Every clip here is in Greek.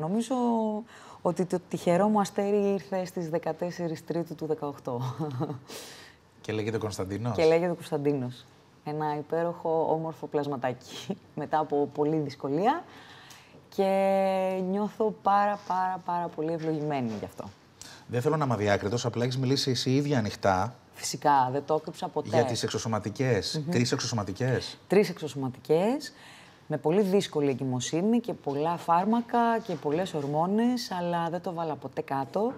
Νομίζω ότι το τυχερό μου αστέρι ήρθε στις 14 Τρίτου του 18. Και λέγεται Κωνσταντίνος. Και λέγεται Κωνσταντίνος. Ένα υπέροχο, όμορφο πλασματάκι. Μετά από πολλή δυσκολία και νιώθω πάρα πάρα πάρα πολύ ευλογημένη γι' αυτό. Δεν θέλω να είμαι αδιάκριτος, απλά έχεις μιλήσει εσύ ίδια ανοιχτά. Φυσικά, δεν το έκρυψα ποτέ. Για τις εξωσωματικές. Mm -hmm. Τρεις εξωσωματικές. Τρεις εξωσωματικές με πολύ δύσκολη εγκυμοσύνη και πολλά φάρμακα και πολλές ορμόνες, αλλά δεν το βάλα ποτέ κάτω.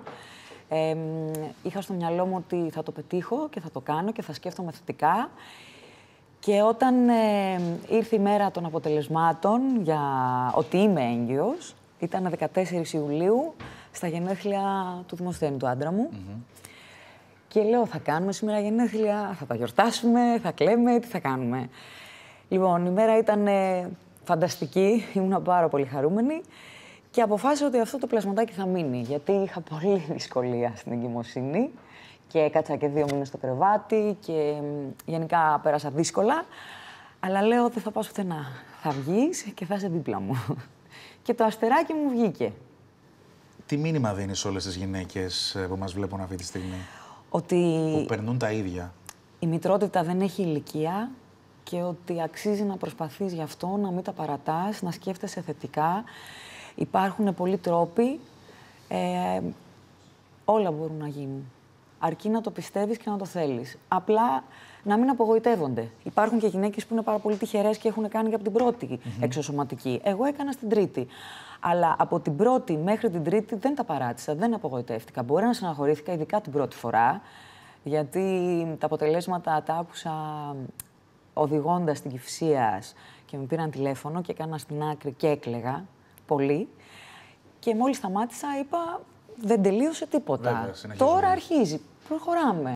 είχα στο μυαλό μου ότι θα το πετύχω και θα το κάνω και θα σκέφτομαι θετικά. Και όταν ήρθε η μέρα των αποτελεσμάτων για ότι είμαι έγκυος, ήταν 14 Ιουλίου, στα γενέθλια του Δημοσθένη του άντρα μου. Και λέω, θα κάνουμε σήμερα γενέθλια, θα τα γιορτάσουμε, θα κλαίμε, τι θα κάνουμε. Λοιπόν, η μέρα ήταν φανταστική, ήμουν πάρα πολύ χαρούμενη και αποφάσισα ότι αυτό το πλασματάκι θα μείνει, γιατί είχα πολύ δυσκολία στην εγκυμοσύνη και έκατσα και δύο μήνες στο κρεβάτι και γενικά πέρασα δύσκολα. Αλλά λέω δεν θα πάω πουθενά. Θα βγεις και θα είσαι δίπλα μου. και το αστεράκι μου βγήκε. Τι μήνυμα δίνεις όλες τις γυναίκες ε, που μας βλέπουν αυτή τη στιγμή, Ότι. που περνούν τα ίδια. Η μητρότητα δεν έχει ηλικία και ότι αξίζει να προσπαθείς γι' αυτό, να μην τα παρατάς, να σκέφτεσαι θετικά. Υπάρχουν πολλοί τρόποι. Ε, όλα μπορούν να γίνουν. Αρκεί να το πιστεύεις και να το θέλεις. Απλά να μην απογοητεύονται. Υπάρχουν και γυναίκες που είναι πάρα πολύ τυχερές και έχουν κάνει και από την πρώτη εξωσωματική. Εγώ έκανα στην τρίτη. Αλλά από την πρώτη μέχρι την τρίτη δεν τα παράτησα, δεν απογοητεύτηκα. Μπορεί να συναχωρήθηκα, ειδικά την πρώτη φορά, γιατί τα αποτελέσματα τα άκουσα οδηγώντας την Κυφσίας και με πήραν τηλέφωνο και έκανα στην άκρη και έκλεγα πολύ. Και μόλις σταμάτησα, είπα δεν τελείωσε τίποτα. Τώρα αρχίζει. Προχωράμε.